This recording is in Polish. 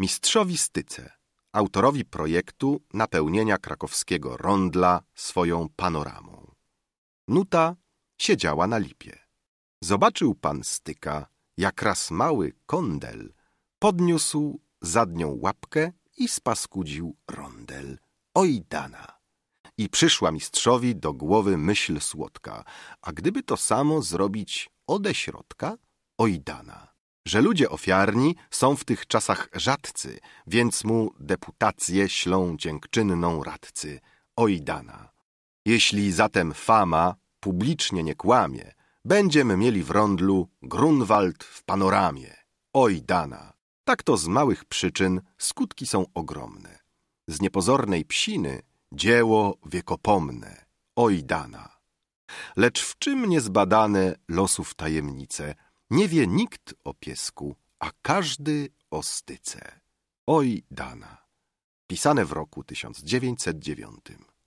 Mistrzowi Styce, autorowi projektu napełnienia krakowskiego rondla swoją panoramą. Nuta siedziała na lipie. Zobaczył pan Styka, jak raz mały kondel podniósł zadnią łapkę i spaskudził rondel. Oj dana! I przyszła mistrzowi do głowy myśl słodka, a gdyby to samo zrobić ode środka, oj dana! że ludzie ofiarni są w tych czasach rzadcy, więc mu deputację ślą dziękczynną radcy Ojdana. Jeśli zatem fama publicznie nie kłamie, będziemy mieli w rondlu Grunwald w panoramie. Ojdana. Tak to z małych przyczyn skutki są ogromne. Z niepozornej psiny dzieło wiekopomne. Ojdana. Lecz w czym niezbadane losów tajemnice – nie wie nikt o piesku, a każdy o styce. Oj, Dana. Pisane w roku 1909.